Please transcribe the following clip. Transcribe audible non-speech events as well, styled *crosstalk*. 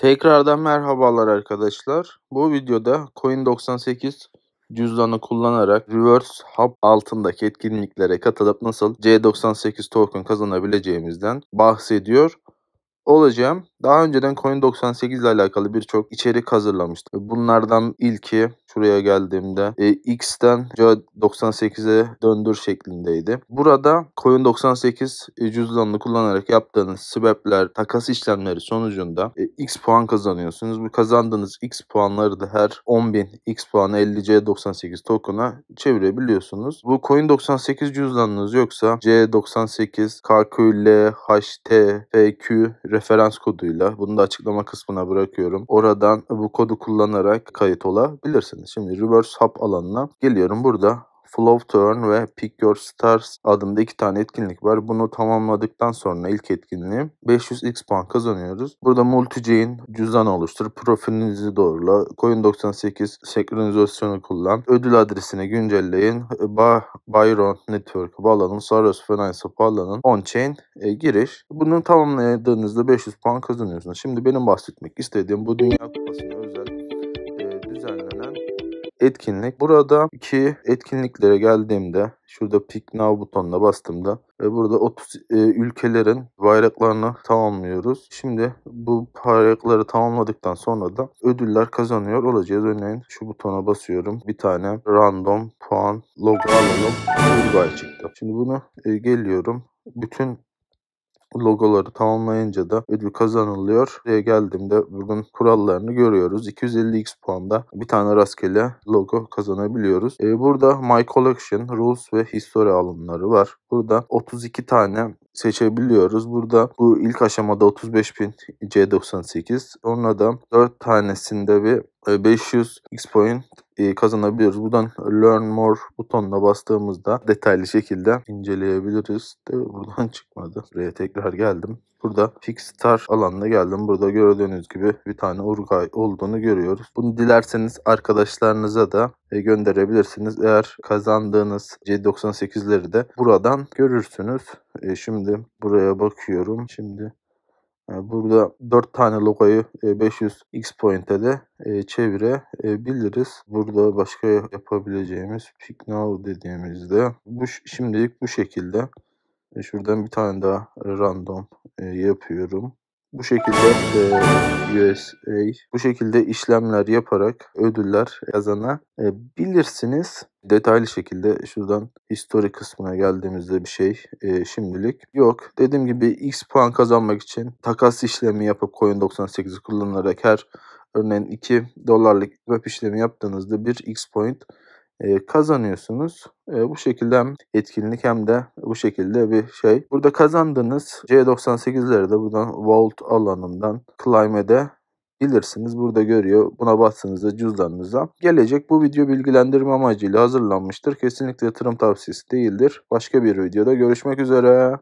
Tekrardan merhabalar arkadaşlar. Bu videoda Coin98 cüzdanı kullanarak Reverse Hub altındaki etkinliklere katılıp nasıl C98 token kazanabileceğimizden bahsediyor olacağım. Daha önceden Coin98 ile alakalı birçok içerik hazırlamıştım. Bunlardan ilki şuraya geldiğimde e, X'ten C 98e döndür şeklindeydi. Burada Coin98 e, cüzdanını kullanarak yaptığınız swap'ler, takas işlemleri sonucunda e, X puan kazanıyorsunuz. Bu kazandığınız X puanları da her 10.000 X puanı 50 C98 token'a çevirebiliyorsunuz. Bu Coin98 cüzdanınız yoksa C98, KQL, HT, FQ, referans koduyla bunu da açıklama kısmına bırakıyorum. Oradan bu kodu kullanarak kayıt olabilirsiniz. Şimdi reverse hub alanına geliyorum. Burada Flow Turn ve Pick Your Stars adında iki tane etkinlik var. Bunu tamamladıktan sonra ilk etkinliği 500 X puan kazanıyoruz. Burada multichain cüzdan oluştur, profilinizi doğrula, Coin98 senkronizasyonu kullan, ödül adresini güncelleyin, ba Byron Network'a bağlanın, Soros Finance'a bağlanın, on-chain e, giriş. Bunu tamamladığınızda 500 puan kazanıyorsunuz. Şimdi benim bahsetmek istediğim bu Dünya Kupası'na özel e, düzenlenen etkinlik. burada iki etkinliklere geldiğimde şurada Pick Now butonuna bastığımda ve burada 30 e, ülkelerin bayraklarını tamamlıyoruz. Şimdi bu bayrakları tamamladıktan sonra da ödüller kazanıyor olacağız. Örneğin şu butona basıyorum. Bir tane random puan log alalım. Uruguay çıktı. Şimdi bunu e, geliyorum. Bütün logoları tamamlayınca da ödül kazanılıyor. Buraya geldiğimde bugün kurallarını görüyoruz. 250x puanda bir tane rastgele logo kazanabiliyoruz. Ee, burada My Collection, Rules ve History alımları var. Burada 32 tane seçebiliyoruz. Burada bu ilk aşamada 35.000 C98. Onunla da 4 tanesinde bir 500 e, X point e, kazanabiliyoruz. Buradan Learn More butonuna bastığımızda detaylı şekilde inceleyebiliriz. De buradan *laughs* çıkmadı. Buraya tekrar geldim. Burada Fix Star alanına geldim. Burada gördüğünüz gibi bir tane Urgay olduğunu görüyoruz. Bunu dilerseniz arkadaşlarınıza da e, gönderebilirsiniz. Eğer kazandığınız C98'leri de buradan görürsünüz. E, şimdi buraya bakıyorum. Şimdi e, Burada 4 tane logoyu 500 X Point'e de çevirebiliriz. Burada başka yapabileceğimiz Pick Now dediğimizde bu şimdilik bu şekilde. Şuradan bir tane daha random yapıyorum. Bu şekilde e, USA bu şekilde işlemler yaparak ödüller e, bilirsiniz. Detaylı şekilde şuradan histori kısmına geldiğimizde bir şey e, şimdilik yok. Dediğim gibi X puan kazanmak için takas işlemi yapıp Coin98'i kullanarak her örneğin 2 dolarlık web işlemi yaptığınızda bir X point kazanıyorsunuz. Bu şekilde hem etkinlik hem de bu şekilde bir şey. Burada kazandınız. C98'leri de buradan Vault alanından Clime'de bilirsiniz. Burada görüyor. Buna bastığınızda cüzdanınıza. Gelecek bu video bilgilendirme amacıyla hazırlanmıştır. Kesinlikle yatırım tavsiyesi değildir. Başka bir videoda görüşmek üzere.